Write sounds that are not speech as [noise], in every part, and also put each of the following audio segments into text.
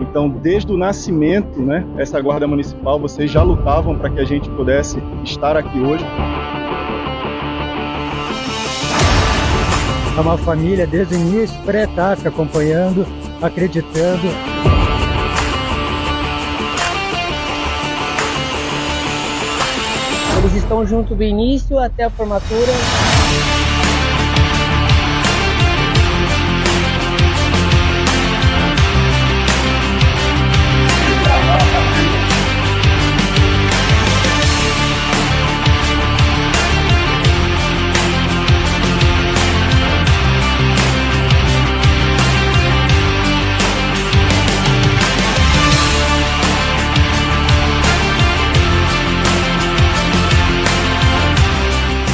Então, desde o nascimento, né, essa guarda municipal, vocês já lutavam para que a gente pudesse estar aqui hoje. É uma família desde o início, pré-TAC, acompanhando, acreditando. Eles estão junto do início até a formatura.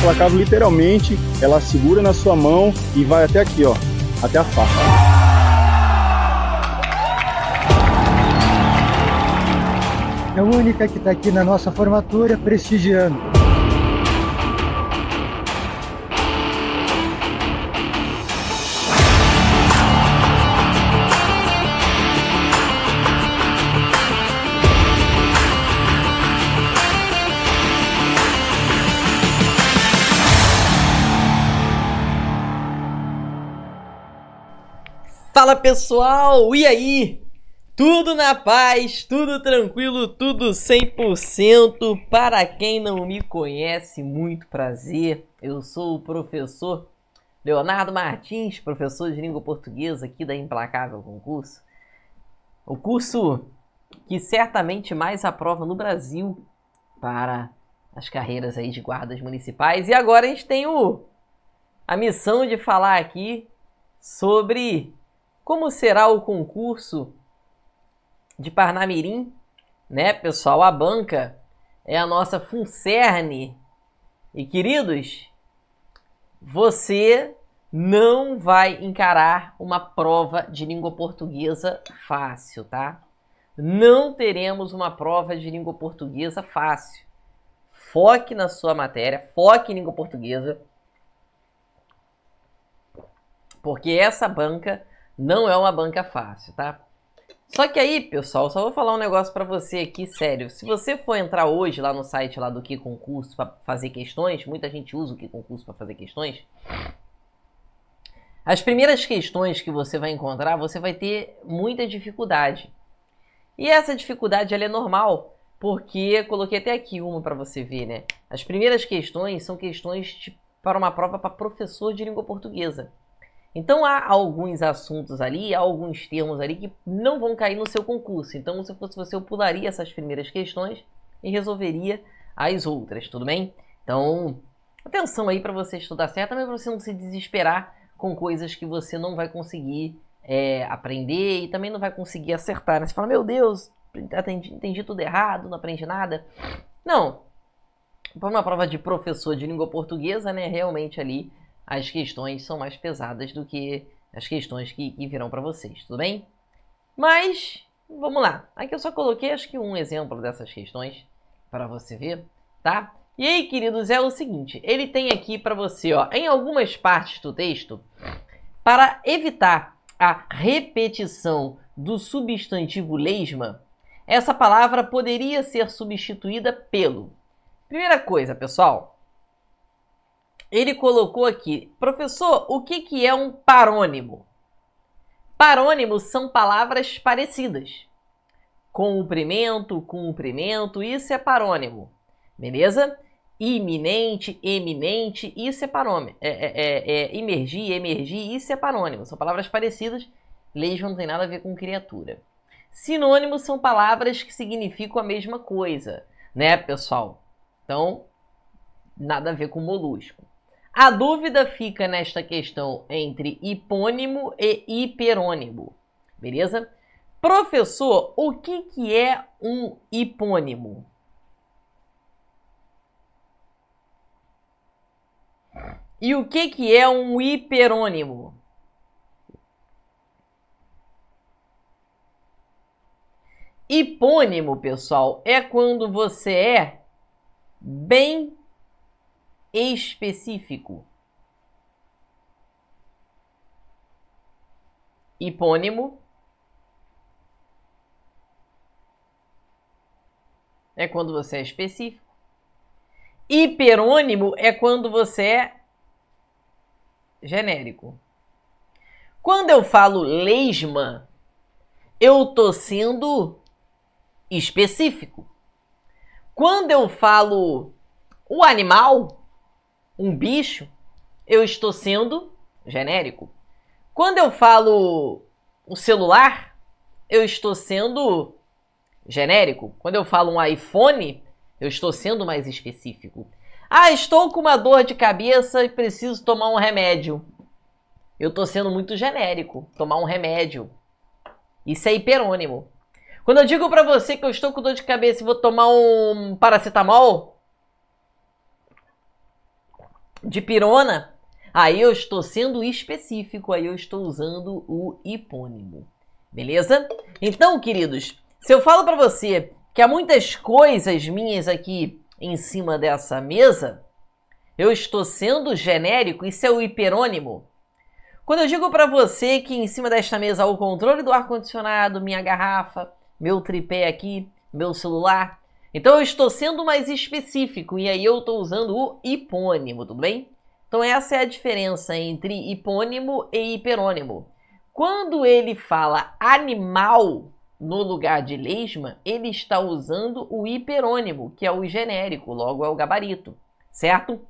Placava literalmente, ela segura na sua mão e vai até aqui, ó, até a faca. É a única que está aqui na nossa formatura prestigiando. Fala pessoal, e aí? Tudo na paz, tudo tranquilo, tudo 100%. Para quem não me conhece, muito prazer. Eu sou o professor Leonardo Martins, professor de língua portuguesa aqui da Implacável Concurso. O curso que certamente mais aprova no Brasil para as carreiras aí de guardas municipais. E agora a gente tem o, a missão de falar aqui sobre como será o concurso de Parnamirim? Né, pessoal? A banca é a nossa Funcerne. E queridos, você não vai encarar uma prova de língua portuguesa fácil, tá? Não teremos uma prova de língua portuguesa fácil. Foque na sua matéria, foque em língua portuguesa. Porque essa banca não é uma banca fácil, tá? Só que aí, pessoal, só vou falar um negócio para você aqui, sério. Se você for entrar hoje lá no site lá do Que Concurso para fazer questões, muita gente usa o Que Concurso para fazer questões. As primeiras questões que você vai encontrar, você vai ter muita dificuldade. E essa dificuldade ela é normal, porque coloquei até aqui uma para você ver, né? As primeiras questões são questões de, para uma prova para professor de língua portuguesa. Então há alguns assuntos ali, há alguns termos ali que não vão cair no seu concurso. Então, se fosse você, eu pularia essas primeiras questões e resolveria as outras, tudo bem? Então, atenção aí para você estudar certo, também para você não se desesperar com coisas que você não vai conseguir é, aprender e também não vai conseguir acertar. Né? Você fala, meu Deus, entendi, entendi tudo errado, não aprendi nada. Não. Para uma prova de professor de língua portuguesa, né? Realmente ali as questões são mais pesadas do que as questões que, que virão para vocês, tudo bem? Mas, vamos lá. Aqui eu só coloquei, acho que um exemplo dessas questões para você ver, tá? E aí, queridos, é o seguinte. Ele tem aqui para você, ó, em algumas partes do texto, para evitar a repetição do substantivo lesma, essa palavra poderia ser substituída pelo. Primeira coisa, pessoal, ele colocou aqui, professor, o que, que é um parônimo? Parônimos são palavras parecidas. Cumprimento, cumprimento, isso é parônimo, beleza? Iminente, eminente, isso é parônimo. É, é, é, é, emergir, emergir, isso é parônimo. São palavras parecidas, Leis não tem nada a ver com criatura. Sinônimos são palavras que significam a mesma coisa, né, pessoal? Então, nada a ver com molusco. A dúvida fica nesta questão entre hipônimo e hiperônimo, beleza? Professor, o que, que é um hipônimo? E o que, que é um hiperônimo? Hipônimo, pessoal, é quando você é bem específico. Hipônimo é quando você é específico. Hiperônimo é quando você é genérico. Quando eu falo lesma, eu tô sendo específico. Quando eu falo o animal, um bicho, eu estou sendo genérico. Quando eu falo um celular, eu estou sendo genérico. Quando eu falo um iPhone, eu estou sendo mais específico. Ah, estou com uma dor de cabeça e preciso tomar um remédio. Eu estou sendo muito genérico. Tomar um remédio. Isso é hiperônimo. Quando eu digo para você que eu estou com dor de cabeça e vou tomar um paracetamol, de pirona, aí eu estou sendo específico, aí eu estou usando o hipônimo. Beleza? Então, queridos, se eu falo para você que há muitas coisas minhas aqui em cima dessa mesa, eu estou sendo genérico, isso é o hiperônimo. Quando eu digo para você que em cima desta mesa há o controle do ar-condicionado, minha garrafa, meu tripé aqui, meu celular, então eu estou sendo mais específico e aí eu estou usando o hipônimo, tudo bem? Então essa é a diferença entre hipônimo e hiperônimo. Quando ele fala animal no lugar de lesma, ele está usando o hiperônimo, que é o genérico, logo é o gabarito, certo?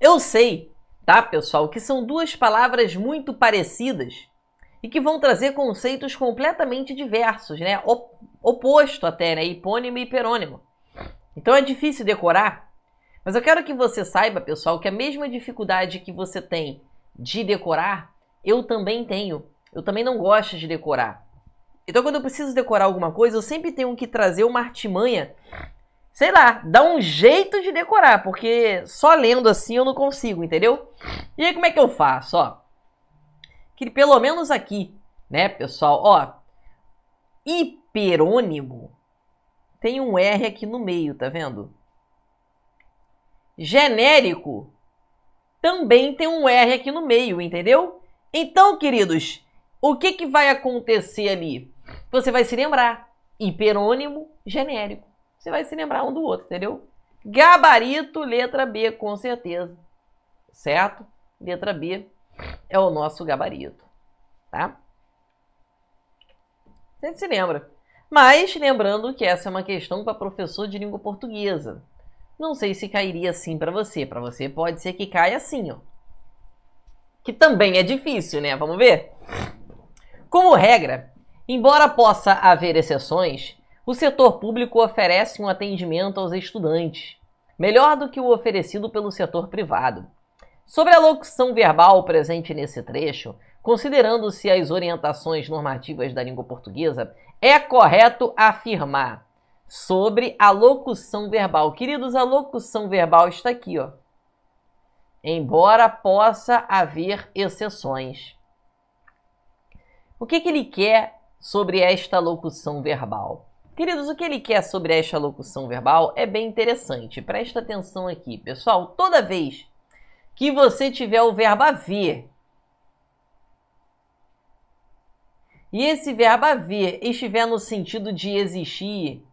Eu sei, tá, pessoal, que são duas palavras muito parecidas e que vão trazer conceitos completamente diversos, né? oposto até, né? Hipônimo e hiperônimo. Então é difícil decorar, mas eu quero que você saiba, pessoal, que a mesma dificuldade que você tem de decorar, eu também tenho. Eu também não gosto de decorar. Então quando eu preciso decorar alguma coisa, eu sempre tenho que trazer uma artimanha, sei lá, dar um jeito de decorar, porque só lendo assim eu não consigo, entendeu? E aí como é que eu faço, ó? Que pelo menos aqui, né, pessoal, ó, hiperônimo, tem um R aqui no meio, tá vendo? Genérico também tem um R aqui no meio, entendeu? Então, queridos, o que, que vai acontecer ali? Você vai se lembrar. Hiperônimo, genérico. Você vai se lembrar um do outro, entendeu? Gabarito, letra B, com certeza. Certo? Letra B é o nosso gabarito, tá? A gente se lembra. Mas lembrando que essa é uma questão para professor de língua portuguesa. Não sei se cairia assim para você. Para você pode ser que caia assim, ó. Que também é difícil, né? Vamos ver? Como regra, embora possa haver exceções, o setor público oferece um atendimento aos estudantes, melhor do que o oferecido pelo setor privado. Sobre a locução verbal presente nesse trecho, Considerando-se as orientações normativas da língua portuguesa, é correto afirmar sobre a locução verbal. Queridos, a locução verbal está aqui, ó. Embora possa haver exceções. O que, que ele quer sobre esta locução verbal? Queridos, o que ele quer sobre esta locução verbal é bem interessante. Presta atenção aqui, pessoal. Toda vez que você tiver o verbo haver E esse verbo haver estiver no sentido de existir,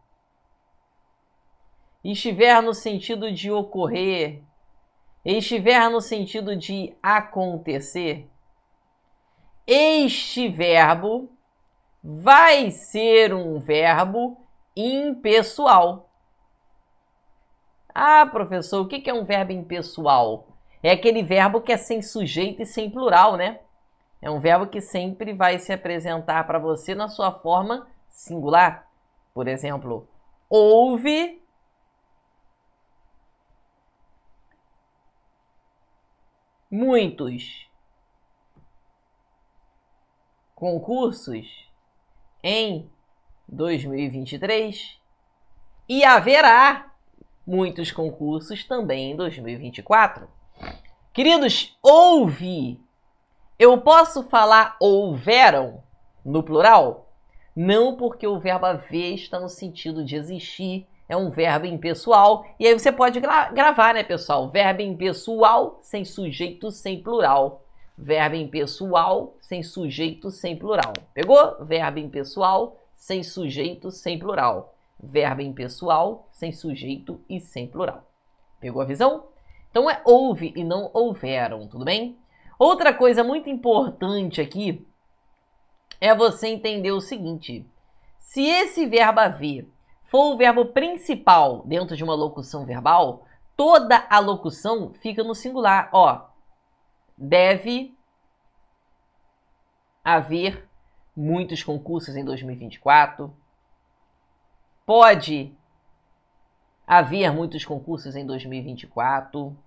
estiver no sentido de ocorrer, estiver no sentido de acontecer, este verbo vai ser um verbo impessoal. Ah, professor, o que é um verbo impessoal? É aquele verbo que é sem sujeito e sem plural, né? É um verbo que sempre vai se apresentar para você na sua forma singular. Por exemplo, houve muitos concursos em 2023 e haverá muitos concursos também em 2024. Queridos, houve eu posso falar houveram no plural? Não, porque o verbo haver está no sentido de existir, é um verbo impessoal. E aí você pode gra gravar, né, pessoal? Verbo impessoal sem sujeito, sem plural. Verbo impessoal sem sujeito, sem plural. Pegou? Verbo impessoal sem sujeito, sem plural. Verbo impessoal sem sujeito e sem plural. Pegou a visão? Então é houve e não houveram, tudo bem? Outra coisa muito importante aqui é você entender o seguinte: se esse verbo haver for o verbo principal dentro de uma locução verbal, toda a locução fica no singular. Ó, deve haver muitos concursos em 2024. Pode haver muitos concursos em 2024.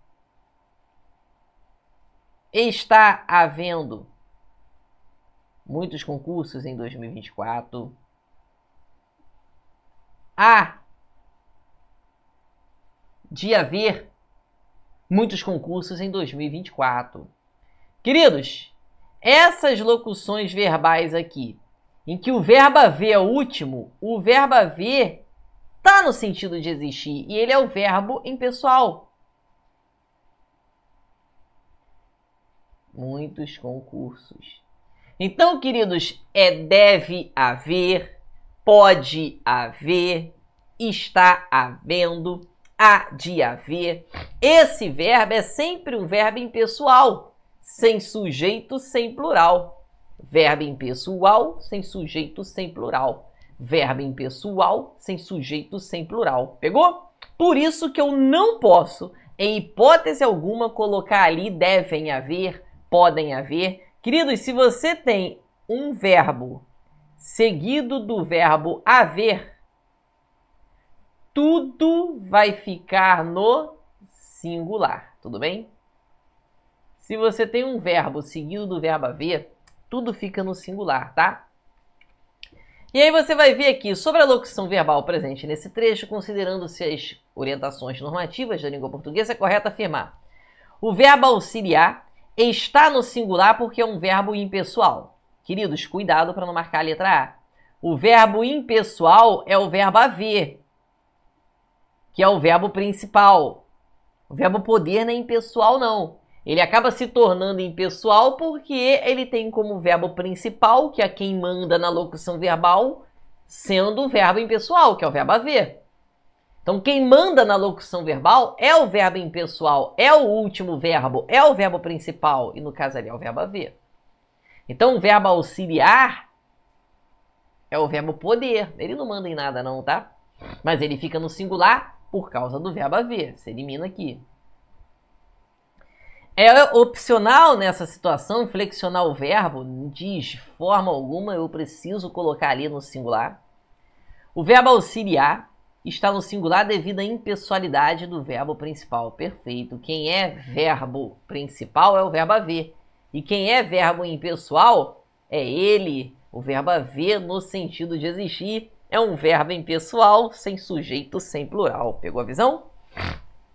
Está havendo muitos concursos em 2024. Há de haver muitos concursos em 2024. Queridos, essas locuções verbais aqui, em que o verbo haver é o último, o verbo haver está no sentido de existir e ele é o verbo impessoal. muitos concursos. Então, queridos, é deve haver, pode haver, está havendo, há de haver. Esse verbo é sempre um verbo impessoal, sem sujeito, sem plural. Verbo impessoal, sem sujeito, sem plural. Verbo impessoal, sem sujeito, sem plural. Pegou? Por isso que eu não posso, em hipótese alguma, colocar ali devem haver, podem haver. Queridos, se você tem um verbo seguido do verbo haver, tudo vai ficar no singular, tudo bem? Se você tem um verbo seguido do verbo haver, tudo fica no singular, tá? E aí você vai ver aqui sobre a locução verbal presente nesse trecho, considerando-se as orientações normativas da língua portuguesa, é correto afirmar. O verbo auxiliar está no singular porque é um verbo impessoal. Queridos, cuidado para não marcar a letra A. O verbo impessoal é o verbo haver, que é o verbo principal. O verbo poder não é impessoal, não. Ele acaba se tornando impessoal porque ele tem como verbo principal, que é quem manda na locução verbal, sendo o verbo impessoal, que é o verbo haver. Então, quem manda na locução verbal é o verbo impessoal, é o último verbo, é o verbo principal, e no caso ali é o verbo haver. Então, o verbo auxiliar é o verbo poder. Ele não manda em nada, não, tá? Mas ele fica no singular por causa do verbo haver. Se elimina aqui. É opcional nessa situação flexionar o verbo? Diz, forma alguma eu preciso colocar ali no singular. O verbo auxiliar está no singular devido à impessoalidade do verbo principal perfeito. Quem é verbo principal é o verbo haver. E quem é verbo impessoal é ele. O verbo haver no sentido de existir é um verbo impessoal sem sujeito, sem plural. Pegou a visão?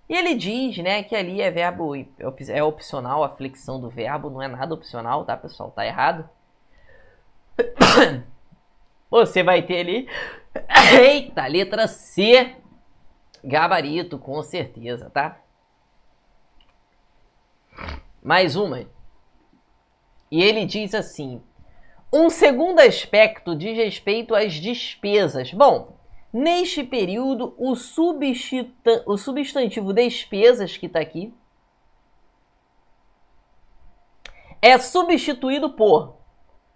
E ele diz, né, que ali é verbo é opcional, a flexão do verbo não é nada opcional, tá, pessoal? Tá errado. [coughs] Você vai ter ali Eita, letra C. Gabarito, com certeza, tá? Mais uma. E ele diz assim: um segundo aspecto diz respeito às despesas. Bom, neste período, o, o substantivo despesas, que está aqui, é substituído por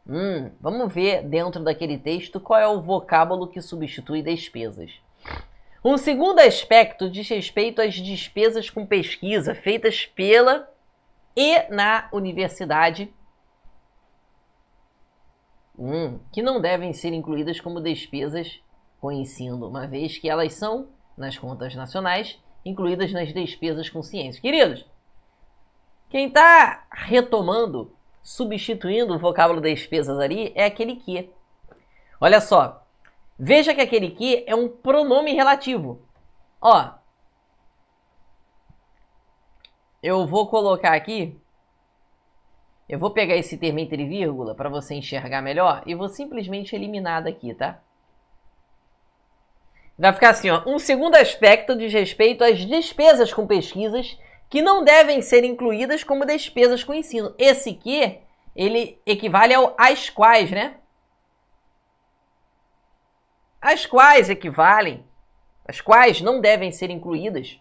Hum, vamos ver dentro daquele texto qual é o vocábulo que substitui despesas. Um segundo aspecto diz respeito às despesas com pesquisa feitas pela e na universidade, hum, que não devem ser incluídas como despesas com ensino, uma vez que elas são, nas contas nacionais, incluídas nas despesas com ciência. Queridos, quem está retomando substituindo o vocábulo das despesas ali, é aquele que. Olha só. Veja que aquele que é um pronome relativo. Ó. Eu vou colocar aqui. Eu vou pegar esse termo entre vírgula para você enxergar melhor e vou simplesmente eliminar daqui, tá? Vai ficar assim, ó. Um segundo aspecto diz respeito às despesas com pesquisas que não devem ser incluídas como despesas com ensino. Esse que, ele equivale ao as quais, né? As quais equivalem, as quais não devem ser incluídas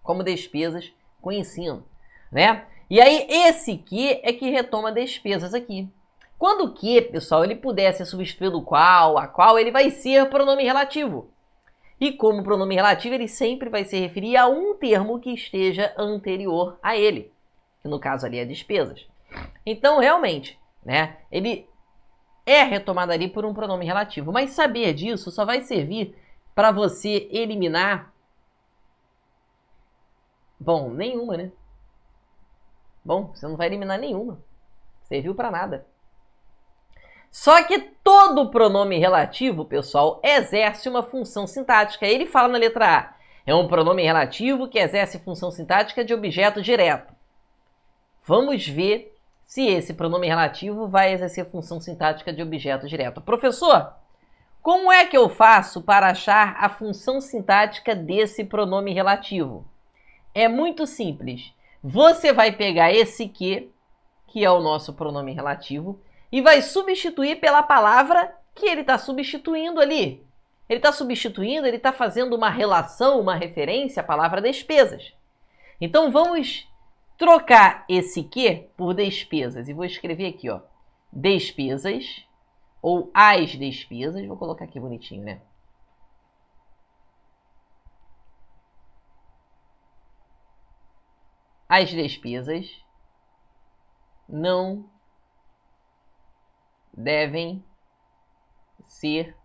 como despesas com ensino, né? E aí esse que é que retoma despesas aqui. Quando o que, pessoal, ele puder ser substituído qual, a qual, ele vai ser pronome relativo. E como pronome relativo, ele sempre vai se referir a um termo que esteja anterior a ele, que no caso ali é despesas. Então, realmente, né, ele é retomado ali por um pronome relativo, mas saber disso só vai servir para você eliminar bom, nenhuma, né? Bom, você não vai eliminar nenhuma. Serviu para nada. Só que todo pronome relativo, pessoal, exerce uma função sintática. Ele fala na letra A. É um pronome relativo que exerce função sintática de objeto direto. Vamos ver se esse pronome relativo vai exercer função sintática de objeto direto. Professor, como é que eu faço para achar a função sintática desse pronome relativo? É muito simples. Você vai pegar esse que, que é o nosso pronome relativo, e vai substituir pela palavra que ele está substituindo ali. Ele está substituindo, ele está fazendo uma relação, uma referência à palavra despesas. Então vamos trocar esse que por despesas. E vou escrever aqui, ó, despesas ou as despesas. Vou colocar aqui bonitinho, né? As despesas não devem ser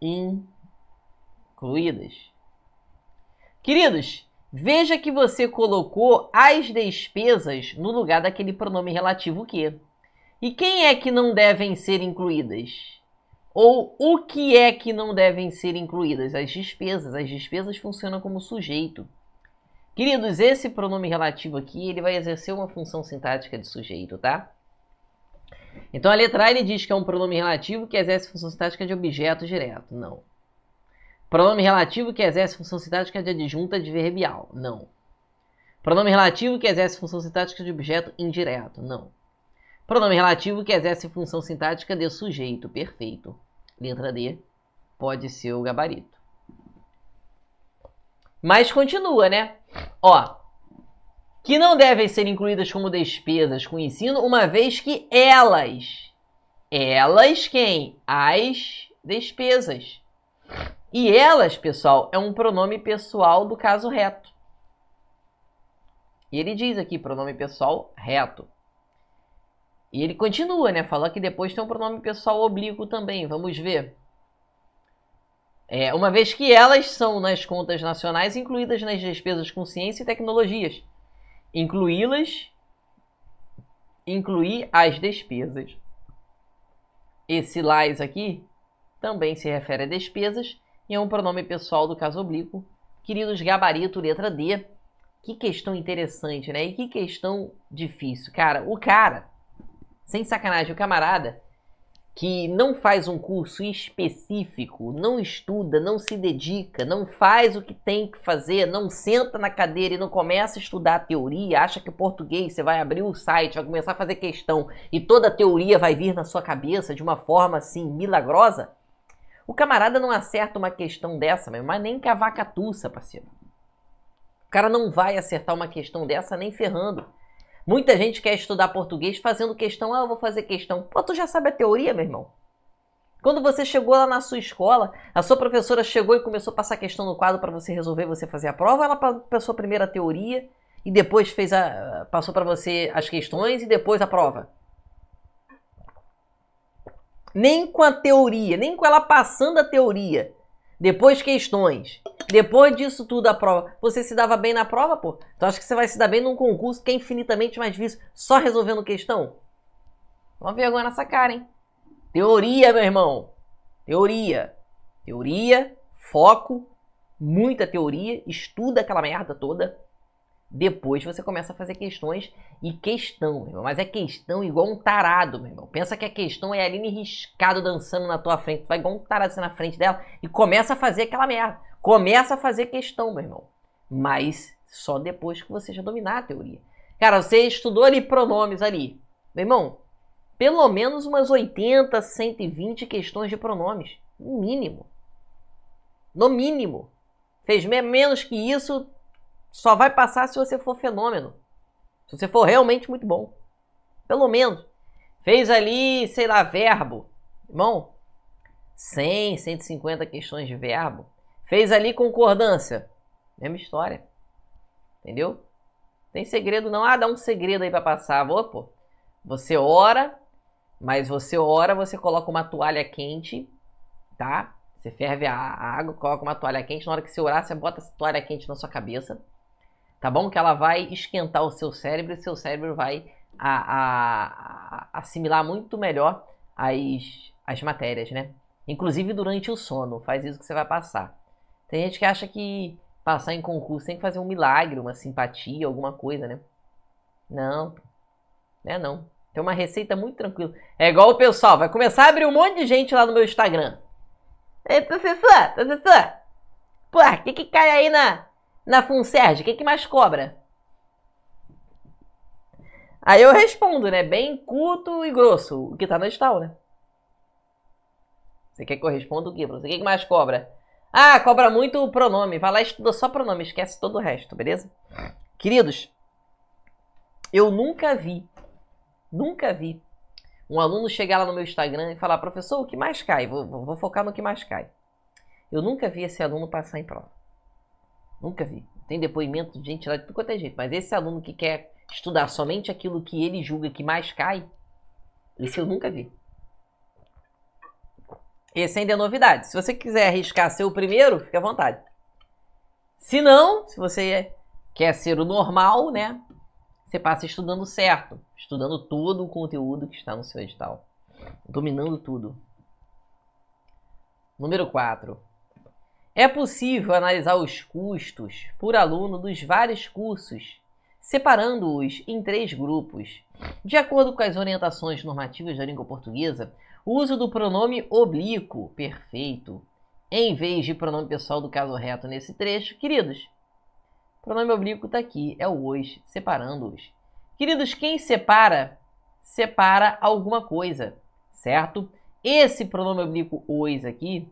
incluídas. Queridos, veja que você colocou as despesas no lugar daquele pronome relativo que. E quem é que não devem ser incluídas? Ou o que é que não devem ser incluídas? As despesas. As despesas funcionam como sujeito. Queridos, esse pronome relativo aqui, ele vai exercer uma função sintática de sujeito, tá? Então a letra A ele diz que é um pronome relativo que exerce função sintática de objeto direto. Não. Pronome relativo que exerce função sintática de adjunta adverbial. Não. Pronome relativo que exerce função sintática de objeto indireto. Não. Pronome relativo que exerce função sintática de sujeito. Perfeito. Letra D pode ser o gabarito. Mas continua, né? Ó, que não devem ser incluídas como despesas com o ensino, uma vez que elas, elas quem? As despesas. E elas, pessoal, é um pronome pessoal do caso reto. E ele diz aqui pronome pessoal reto. E ele continua, né? Fala que depois tem um pronome pessoal oblíquo também. Vamos ver. É, uma vez que elas são, nas contas nacionais, incluídas nas despesas com ciência e tecnologias. Incluí-las, incluir as despesas. Esse lies aqui também se refere a despesas e é um pronome pessoal do caso oblíquo. Queridos gabarito, letra D. Que questão interessante, né? E que questão difícil. Cara, o cara, sem sacanagem, o camarada, que não faz um curso específico, não estuda, não se dedica, não faz o que tem que fazer, não senta na cadeira e não começa a estudar a teoria, acha que português você vai abrir o site, vai começar a fazer questão e toda a teoria vai vir na sua cabeça de uma forma assim milagrosa, o camarada não acerta uma questão dessa, mas nem que a vaca tussa, parceiro. O cara não vai acertar uma questão dessa nem ferrando. Muita gente quer estudar português fazendo questão, ah, eu vou fazer questão. Pô, tu já sabe a teoria, meu irmão. Quando você chegou lá na sua escola, a sua professora chegou e começou a passar questão no quadro para você resolver, você fazer a prova, ela passou a primeira teoria e depois fez a, passou para você as questões e depois a prova. Nem com a teoria, nem com ela passando a teoria, depois questões, depois disso tudo a prova. Você se dava bem na prova, pô? Então acho que você vai se dar bem num concurso que é infinitamente mais difícil, só resolvendo questão? Uma vergonha nessa cara, hein? Teoria, meu irmão. Teoria. Teoria, foco, muita teoria, estuda aquela merda toda. Depois você começa a fazer questões e questão, meu irmão. Mas é questão igual um tarado, meu irmão. Pensa que a questão é a Aline riscado dançando na tua frente. Tu vai igual um tarado assim na frente dela e começa a fazer aquela merda. Começa a fazer questão, meu irmão. Mas só depois que você já dominar a teoria. Cara, você estudou ali pronomes ali. Meu irmão, pelo menos umas 80, 120 questões de pronomes. No mínimo. No mínimo. Fez menos que isso, só vai passar se você for fenômeno. Se você for realmente muito bom. Pelo menos. Fez ali, sei lá, verbo. Irmão, 100, 150 questões de verbo. Fez ali concordância. Mesma história. Entendeu? Tem segredo não. Ah, dá um segredo aí para passar. Vou, pô. Você ora, mas você ora, você coloca uma toalha quente, tá? Você ferve a água, coloca uma toalha quente. Na hora que você orar, você bota essa toalha quente na sua cabeça tá bom? Que ela vai esquentar o seu cérebro e seu cérebro vai a, a, a assimilar muito melhor as, as matérias, né? Inclusive durante o sono, faz isso que você vai passar. Tem gente que acha que passar em concurso tem que fazer um milagre, uma simpatia, alguma coisa, né? Não, né? Não. Tem uma receita muito tranquila. É igual o pessoal, vai começar a abrir um monte de gente lá no meu Instagram. Ei, professor, professor, pô, o que que cai aí na, na Funserge? O que, que mais cobra? Aí eu respondo, né? Bem curto e grosso, o que tá no edital, né? Você quer que eu responda o quê? Você que mais cobra? Ah, cobra muito o pronome. Vai lá e estuda só pronome, esquece todo o resto, beleza? Queridos, eu nunca vi, nunca vi um aluno chegar lá no meu Instagram e falar, professor, o que mais cai? Vou, vou, vou focar no que mais cai. Eu nunca vi esse aluno passar em prova. Nunca vi. Tem depoimento de gente lá de quanto é jeito. Mas esse aluno que quer estudar somente aquilo que ele julga que mais cai, esse eu nunca vi. Esse ainda é novidade. Se você quiser arriscar ser o primeiro, fique à vontade. Se não, se você quer ser o normal, né? Você passa estudando certo, estudando todo o conteúdo que está no seu edital, dominando tudo. Número 4. É possível analisar os custos por aluno dos vários cursos, separando-os em três grupos. De acordo com as orientações normativas da língua portuguesa, o uso do pronome oblíquo perfeito, em vez de pronome pessoal do caso reto nesse trecho, queridos, pronome oblíquo está aqui, é o os, separando-os. Queridos, quem separa, separa alguma coisa, certo? Esse pronome oblíquo os aqui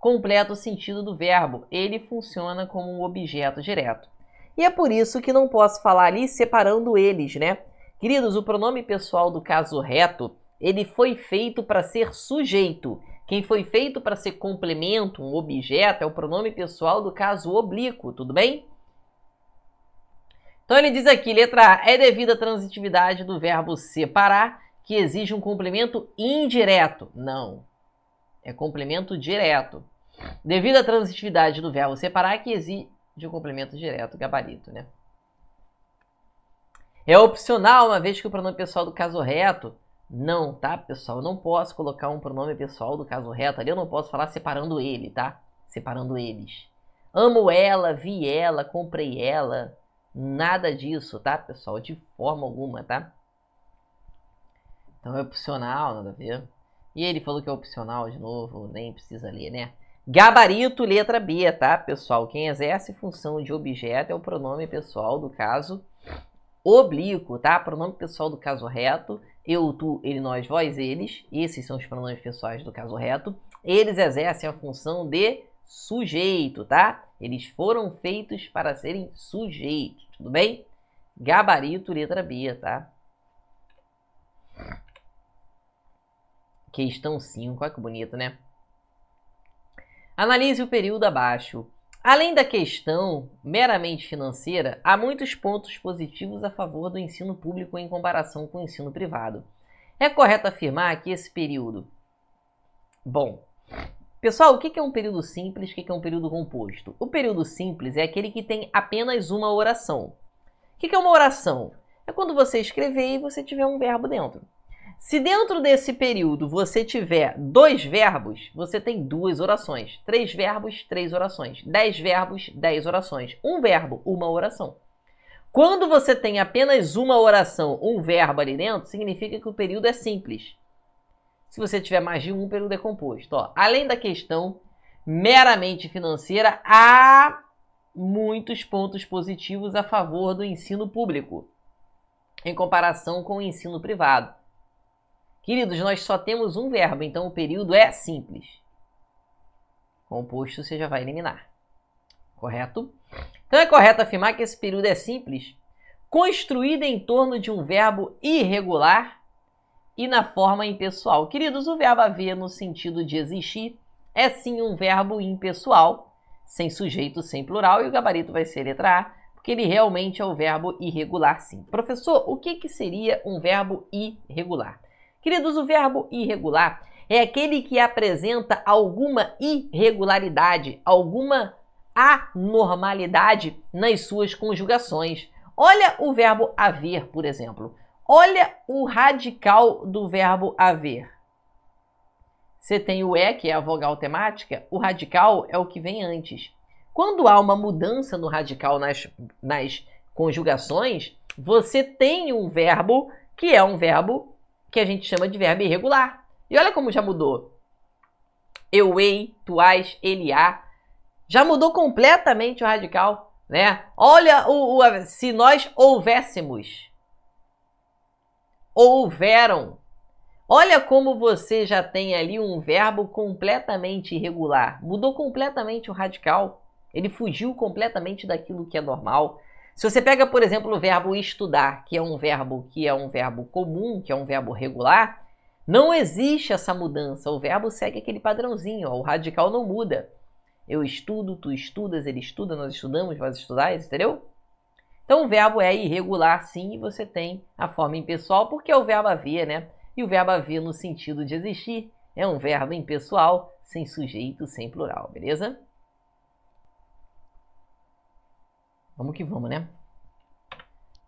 completa o sentido do verbo, ele funciona como um objeto direto. E é por isso que não posso falar ali separando eles, né? Queridos, o pronome pessoal do caso reto, ele foi feito para ser sujeito. Quem foi feito para ser complemento, um objeto, é o pronome pessoal do caso oblíquo, tudo bem? Então ele diz aqui, letra A, é devido à transitividade do verbo separar, que exige um complemento indireto. Não, é complemento direto. Devido à transitividade do verbo separar, que exige um complemento direto, gabarito, né? É opcional, uma vez que o pronome pessoal do caso reto. Não, tá, pessoal? Eu não posso colocar um pronome pessoal do caso reto ali, eu não posso falar separando ele, tá? Separando eles. Amo ela, vi ela, comprei ela. Nada disso, tá, pessoal? De forma alguma, tá? Então é opcional, nada a ver. E ele falou que é opcional de novo, nem precisa ler, né? Gabarito, letra B, tá, pessoal? Quem exerce função de objeto é o pronome pessoal do caso oblíquo, tá? Pronome pessoal do caso reto, eu, tu, ele, nós, vós, eles. Esses são os pronomes pessoais do caso reto. Eles exercem a função de sujeito, tá? Eles foram feitos para serem sujeitos, tudo bem? Gabarito, letra B, tá? Questão 5, olha que bonito, né? Analise o período abaixo. Além da questão meramente financeira, há muitos pontos positivos a favor do ensino público em comparação com o ensino privado. É correto afirmar que esse período. Bom, pessoal, o que é um período simples? O que é um período composto? O período simples é aquele que tem apenas uma oração. O que é uma oração? É quando você escrever e você tiver um verbo dentro. Se dentro desse período você tiver dois verbos, você tem duas orações. Três verbos, três orações. Dez verbos, dez orações. Um verbo, uma oração. Quando você tem apenas uma oração, um verbo ali dentro, significa que o período é simples. Se você tiver mais de um, o período é composto. Ó, além da questão meramente financeira, há muitos pontos positivos a favor do ensino público, em comparação com o ensino privado. Queridos, nós só temos um verbo, então o período é simples. Composto você já vai eliminar. Correto? Então é correto afirmar que esse período é simples, construído em torno de um verbo irregular e na forma impessoal. Queridos, o verbo haver no sentido de existir é sim um verbo impessoal, sem sujeito, sem plural, e o gabarito vai ser letra A, porque ele realmente é o verbo irregular, sim. Professor, o que, que seria um verbo irregular? Queridos, o verbo irregular é aquele que apresenta alguma irregularidade, alguma anormalidade nas suas conjugações. Olha o verbo haver, por exemplo. Olha o radical do verbo haver. Você tem o E, que é a vogal temática, o radical é o que vem antes. Quando há uma mudança no radical nas, nas conjugações, você tem um verbo que é um verbo que a gente chama de verbo irregular. E olha como já mudou. Eu, ei, tu as, ele, a. Já mudou completamente o radical, né? Olha, o, o, se nós houvéssemos. Houveram. Olha como você já tem ali um verbo completamente irregular. Mudou completamente o radical. Ele fugiu completamente daquilo que é normal. Se você pega, por exemplo, o verbo estudar, que é um verbo que é um verbo comum, que é um verbo regular, não existe essa mudança. O verbo segue aquele padrãozinho, ó, o radical não muda. Eu estudo, tu estudas, ele estuda, nós estudamos, vós estudais, entendeu? Então o verbo é irregular sim e você tem a forma impessoal porque é o verbo haver, né? E o verbo haver no sentido de existir é um verbo impessoal, sem sujeito, sem plural, beleza? Vamos que vamos, né?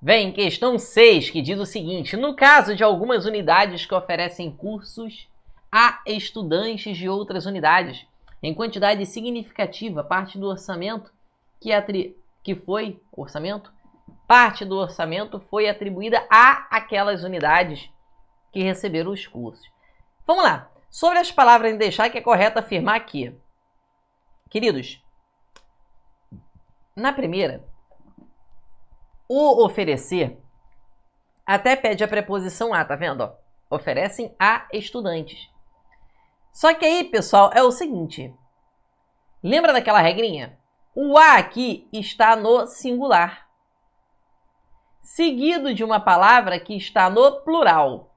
Vem, questão 6, que diz o seguinte: No caso de algumas unidades que oferecem cursos a estudantes de outras unidades, em quantidade significativa, parte do orçamento que, atri... que foi orçamento, parte do orçamento foi atribuída a aquelas unidades que receberam os cursos. Vamos lá. Sobre as palavras em deixar, que é correto afirmar que, queridos, na primeira, o oferecer até pede a preposição a, tá vendo? Oferecem a estudantes. Só que aí, pessoal, é o seguinte. Lembra daquela regrinha? O a aqui está no singular, seguido de uma palavra que está no plural.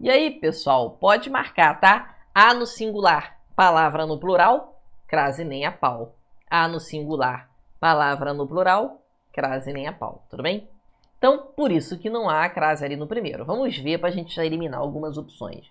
E aí, pessoal, pode marcar, tá? A no singular, palavra no plural, crase nem a pau. A no singular, palavra no plural, crase nem a pau, tudo bem? Então, por isso que não há a crase ali no primeiro. Vamos ver para a gente já eliminar algumas opções.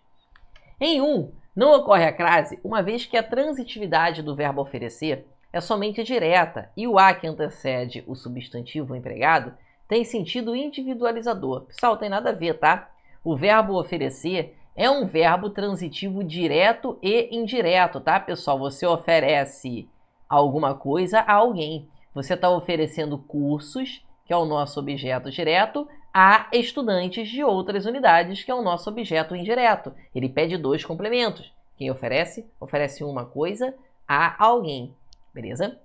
Em 1, um, não ocorre a crase, uma vez que a transitividade do verbo oferecer é somente direta e o a que antecede o substantivo empregado tem sentido individualizador. Pessoal, tem nada a ver, tá? O verbo oferecer é um verbo transitivo direto e indireto, tá, pessoal? Você oferece alguma coisa a alguém. Você está oferecendo cursos, que é o nosso objeto direto, a estudantes de outras unidades, que é o nosso objeto indireto. Ele pede dois complementos. Quem oferece, oferece uma coisa a alguém. Beleza?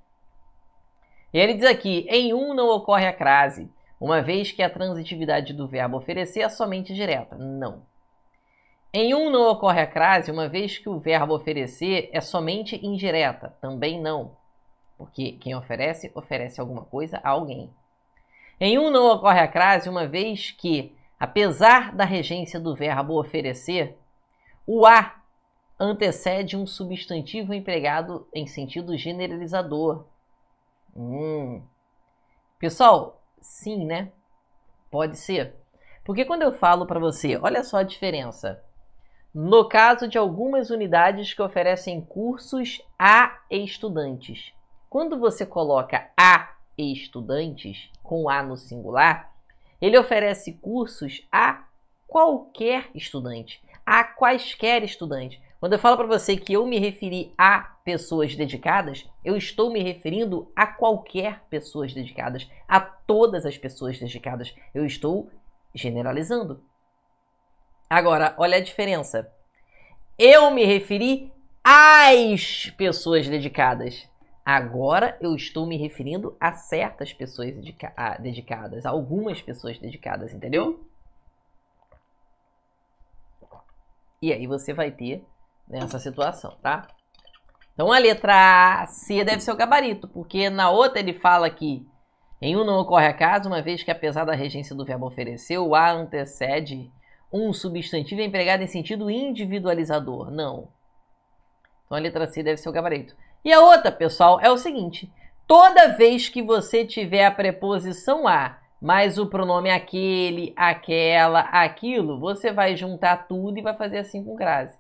E ele diz aqui: em um não ocorre a crase, uma vez que a transitividade do verbo oferecer é somente direta. Não. Em um não ocorre a crase, uma vez que o verbo oferecer é somente indireta. Também não porque quem oferece, oferece alguma coisa a alguém. Em um não ocorre a crase, uma vez que, apesar da regência do verbo oferecer, o a antecede um substantivo empregado em sentido generalizador. Hum. Pessoal, sim, né? Pode ser. Porque quando eu falo para você, olha só a diferença. No caso de algumas unidades que oferecem cursos a estudantes, quando você coloca a estudantes com a no singular, ele oferece cursos a qualquer estudante, a quaisquer estudante. Quando eu falo para você que eu me referi a pessoas dedicadas, eu estou me referindo a qualquer pessoas dedicadas, a todas as pessoas dedicadas. Eu estou generalizando. Agora, olha a diferença. Eu me referi às pessoas dedicadas. Agora eu estou me referindo a certas pessoas dedica a, dedicadas, a algumas pessoas dedicadas, entendeu? E aí você vai ter nessa situação, tá? Então a letra C deve ser o gabarito, porque na outra ele fala que em um não ocorre acaso, uma vez que apesar da regência do verbo oferecer, o A antecede um substantivo empregado em sentido individualizador. Não. Então a letra C deve ser o gabarito. E a outra, pessoal, é o seguinte: toda vez que você tiver a preposição a mais o pronome aquele, aquela, aquilo, você vai juntar tudo e vai fazer assim com crase.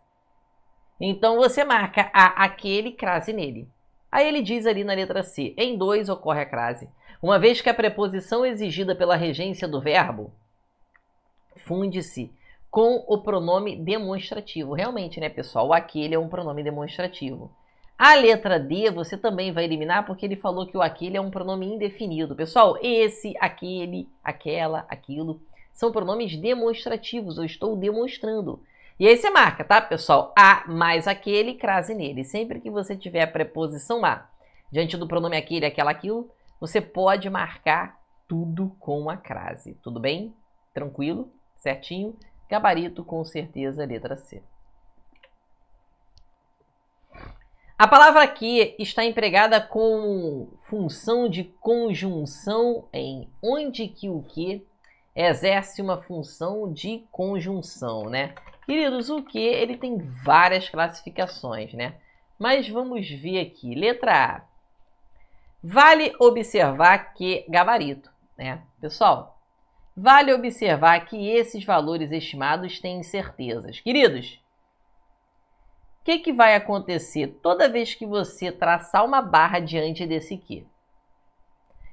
Então você marca a aquele crase nele. Aí ele diz ali na letra C: em dois ocorre a crase. Uma vez que a preposição exigida pela regência do verbo funde-se com o pronome demonstrativo. Realmente, né, pessoal? O aquele é um pronome demonstrativo. A letra D você também vai eliminar porque ele falou que o aquele é um pronome indefinido. Pessoal, esse, aquele, aquela, aquilo são pronomes demonstrativos. Eu estou demonstrando. E aí você marca, tá, pessoal? A mais aquele, crase nele. Sempre que você tiver a preposição a diante do pronome aquele, aquela, aquilo, você pode marcar tudo com a crase. Tudo bem? Tranquilo? Certinho? Gabarito com certeza letra C. A palavra aqui está empregada com função de conjunção em onde que o que exerce uma função de conjunção, né? Queridos, o que ele tem várias classificações, né? Mas vamos ver aqui. Letra A. Vale observar que gabarito, né? Pessoal, vale observar que esses valores estimados têm incertezas. Queridos, o que, que vai acontecer toda vez que você traçar uma barra diante desse que?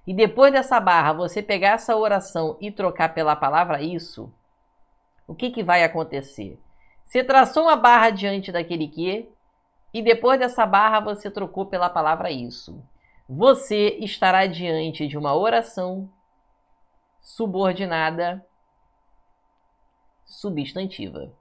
E depois dessa barra, você pegar essa oração e trocar pela palavra isso, o que, que vai acontecer? Você traçou uma barra diante daquele que, e depois dessa barra você trocou pela palavra isso. Você estará diante de uma oração subordinada substantiva,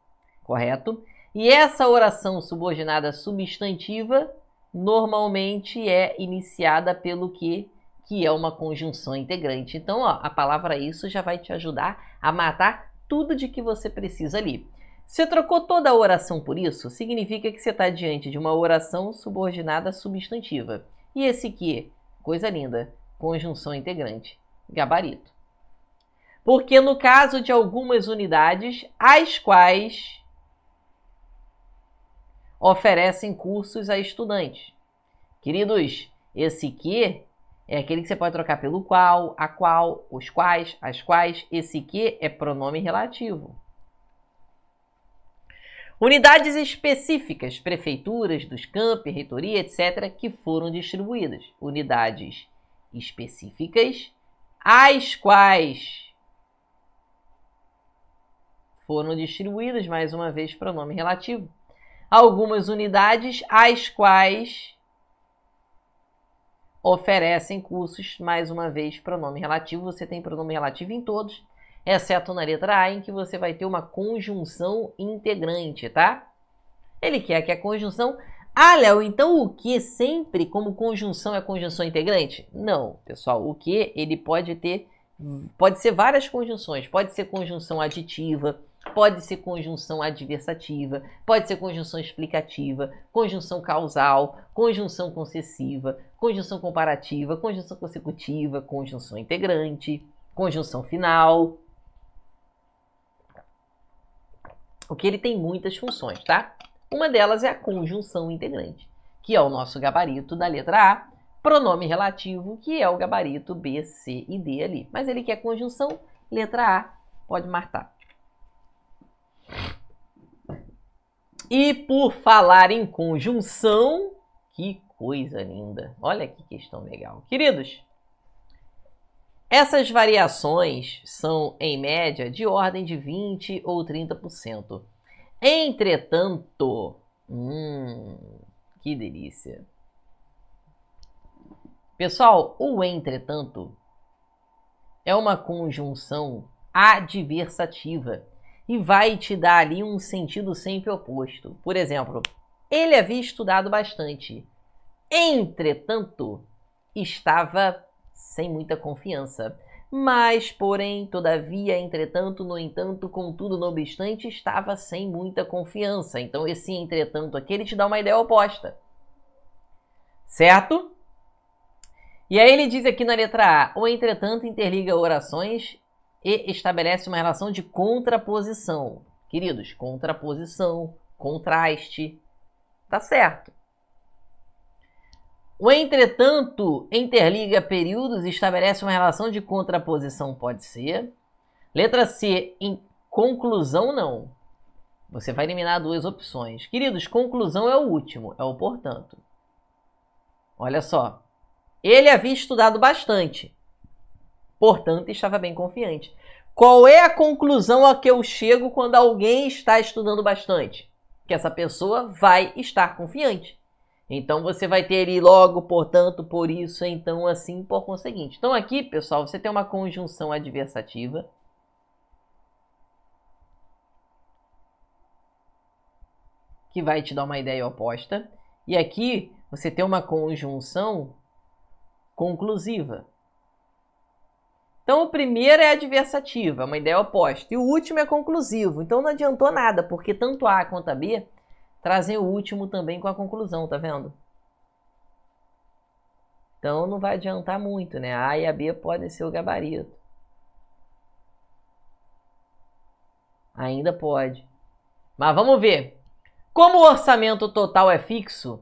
correto? E essa oração subordinada substantiva normalmente é iniciada pelo que, que é uma conjunção integrante. Então, ó, a palavra isso já vai te ajudar a matar tudo de que você precisa ali. Você trocou toda a oração por isso, significa que você está diante de uma oração subordinada substantiva. E esse que? Coisa linda. Conjunção integrante. Gabarito. Porque no caso de algumas unidades, as quais oferecem cursos a estudantes. Queridos, esse que é aquele que você pode trocar pelo qual, a qual, os quais, as quais. Esse que é pronome relativo. Unidades específicas, prefeituras, dos campi, reitoria, etc., que foram distribuídas. Unidades específicas, as quais foram distribuídas, mais uma vez, pronome relativo algumas unidades, as quais oferecem cursos, mais uma vez, pronome relativo. Você tem pronome relativo em todos, exceto na letra A, em que você vai ter uma conjunção integrante, tá? Ele quer que a conjunção. Ah, Léo, então o que sempre como conjunção é conjunção integrante? Não, pessoal, o que ele pode ter, pode ser várias conjunções, pode ser conjunção aditiva, Pode ser conjunção adversativa, pode ser conjunção explicativa, conjunção causal, conjunção concessiva, conjunção comparativa, conjunção consecutiva, conjunção integrante, conjunção final. O que ele tem muitas funções, tá? Uma delas é a conjunção integrante, que é o nosso gabarito da letra A, pronome relativo, que é o gabarito B, C e D ali. Mas ele quer conjunção, letra A, pode marcar. E por falar em conjunção, que coisa linda! Olha que questão legal. Queridos, essas variações são, em média, de ordem de 20% ou 30%. Entretanto, hum, que delícia! Pessoal, o entretanto é uma conjunção adversativa e vai te dar ali um sentido sempre oposto. Por exemplo, ele havia estudado bastante, entretanto, estava sem muita confiança. Mas, porém, todavia, entretanto, no entanto, contudo, no obstante, estava sem muita confiança. Então, esse entretanto aqui, ele te dá uma ideia oposta. Certo? E aí ele diz aqui na letra A, o entretanto interliga orações e estabelece uma relação de contraposição. Queridos, contraposição, contraste. Tá certo. O entretanto interliga períodos e estabelece uma relação de contraposição, pode ser. Letra C, em conclusão, não. Você vai eliminar duas opções. Queridos, conclusão é o último, é o portanto. Olha só. Ele havia estudado bastante. Portanto, estava bem confiante. Qual é a conclusão a que eu chego quando alguém está estudando bastante? Que essa pessoa vai estar confiante. Então você vai ter ali logo, portanto, por isso, então, assim, por conseguinte. Então aqui, pessoal, você tem uma conjunção adversativa. Que vai te dar uma ideia oposta. E aqui você tem uma conjunção conclusiva. Então, o primeiro é adversativo, é uma ideia oposta. E o último é conclusivo. Então, não adiantou nada, porque tanto A quanto a B trazem o último também com a conclusão, tá vendo? Então, não vai adiantar muito, né? A e a B podem ser o gabarito. Ainda pode. Mas vamos ver. Como o orçamento total é fixo,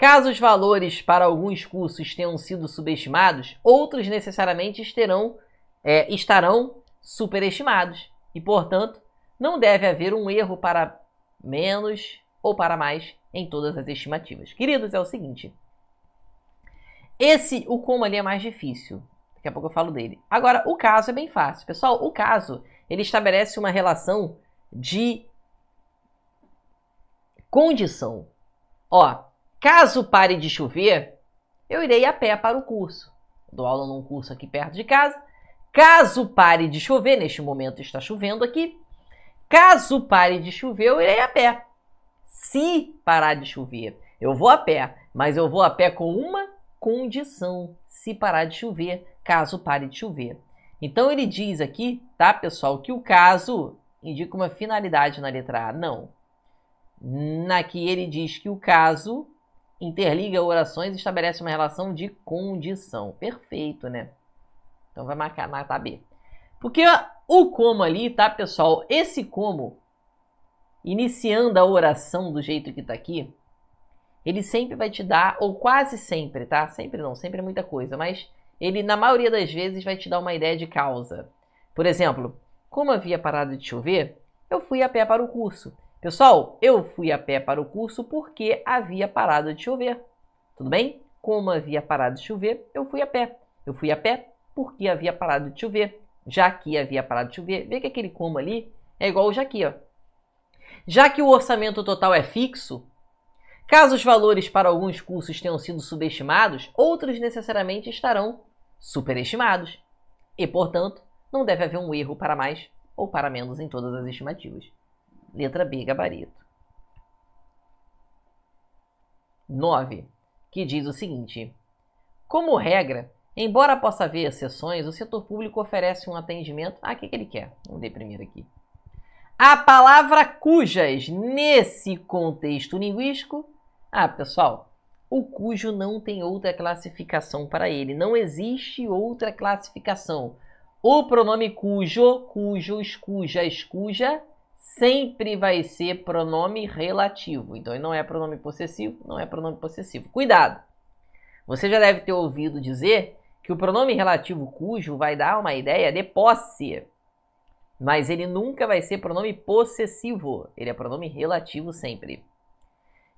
Caso os valores para alguns cursos tenham sido subestimados, outros necessariamente estarão, é, estarão superestimados e, portanto, não deve haver um erro para menos ou para mais em todas as estimativas. Queridos, é o seguinte. Esse, o como ali é mais difícil. Daqui a pouco eu falo dele. Agora, o caso é bem fácil. Pessoal, o caso, ele estabelece uma relação de condição. Ó, Caso pare de chover, eu irei a pé para o curso. Dou aula num curso aqui perto de casa. Caso pare de chover, neste momento está chovendo aqui. Caso pare de chover, eu irei a pé. Se parar de chover, eu vou a pé, mas eu vou a pé com uma condição: se parar de chover, caso pare de chover. Então ele diz aqui, tá, pessoal, que o caso indica uma finalidade na letra A. Não. Na que ele diz que o caso interliga orações e estabelece uma relação de condição. Perfeito, né? Então vai marcar, matar B. Porque o como ali, tá, pessoal? Esse como, iniciando a oração do jeito que tá aqui, ele sempre vai te dar, ou quase sempre, tá? Sempre não, sempre é muita coisa, mas ele, na maioria das vezes, vai te dar uma ideia de causa. Por exemplo, como havia parado de chover, eu fui a pé para o curso. Pessoal, eu fui a pé para o curso porque havia parado de chover. Tudo bem? Como havia parado de chover, eu fui a pé. Eu fui a pé porque havia parado de chover. Já que havia parado de chover, vê que aquele como ali é igual o já aqui, ó. Já que o orçamento total é fixo, caso os valores para alguns cursos tenham sido subestimados, outros necessariamente estarão superestimados. E, portanto, não deve haver um erro para mais ou para menos em todas as estimativas. Letra B, gabarito. 9, que diz o seguinte: Como regra, embora possa haver exceções, o setor público oferece um atendimento. Ah, o que, que ele quer? Vamos ver primeiro aqui. A palavra cujas, nesse contexto linguístico. Ah, pessoal, o cujo não tem outra classificação para ele. Não existe outra classificação. O pronome cujo, cujos, cujas, cuja, sempre vai ser pronome relativo. Então, ele não é pronome possessivo, não é pronome possessivo. Cuidado! Você já deve ter ouvido dizer que o pronome relativo cujo vai dar uma ideia de posse, mas ele nunca vai ser pronome possessivo. Ele é pronome relativo sempre.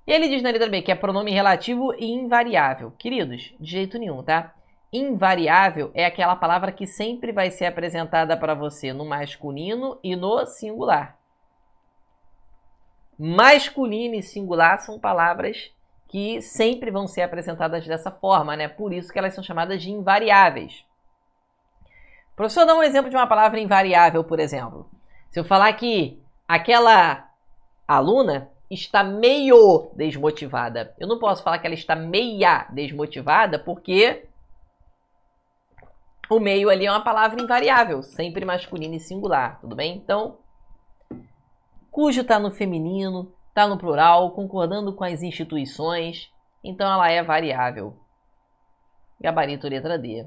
E ele diz na letra B que é pronome relativo e invariável. Queridos, de jeito nenhum, tá? Invariável é aquela palavra que sempre vai ser apresentada para você no masculino e no singular masculino e singular são palavras que sempre vão ser apresentadas dessa forma, né? Por isso que elas são chamadas de invariáveis. Professor, dá um exemplo de uma palavra invariável, por exemplo. Se eu falar que aquela aluna está meio desmotivada, eu não posso falar que ela está meia desmotivada, porque o meio ali é uma palavra invariável, sempre masculino e singular, tudo bem? Então, cujo está no feminino, está no plural, concordando com as instituições, então ela é variável. Gabarito letra D.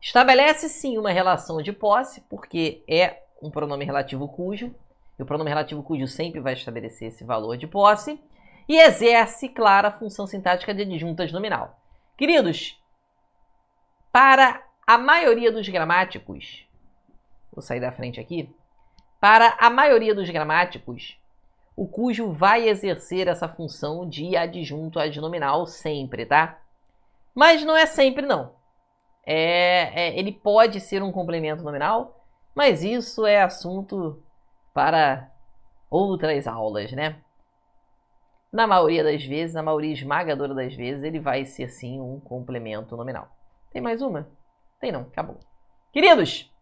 Estabelece sim uma relação de posse, porque é um pronome relativo cujo, e o pronome relativo cujo sempre vai estabelecer esse valor de posse, e exerce, claro, a função sintática de adjuntas nominal. Queridos, para a maioria dos gramáticos, vou sair da frente aqui, para a maioria dos gramáticos, o cujo vai exercer essa função de adjunto adnominal sempre, tá? Mas não é sempre, não. É, é, ele pode ser um complemento nominal, mas isso é assunto para outras aulas, né? Na maioria das vezes, na maioria esmagadora das vezes, ele vai ser sim um complemento nominal. Tem mais uma? Tem não, acabou. Queridos,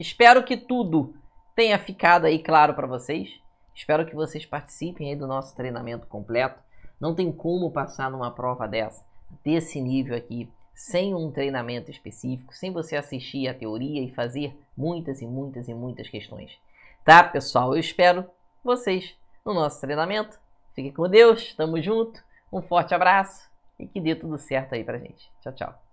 espero que tudo tenha ficado aí claro para vocês. Espero que vocês participem aí do nosso treinamento completo. Não tem como passar numa prova dessa, desse nível aqui, sem um treinamento específico, sem você assistir a teoria e fazer muitas e muitas e muitas questões. Tá, pessoal? Eu espero vocês no nosso treinamento. Fiquem com Deus, tamo junto, um forte abraço e que dê tudo certo aí pra gente. Tchau, tchau.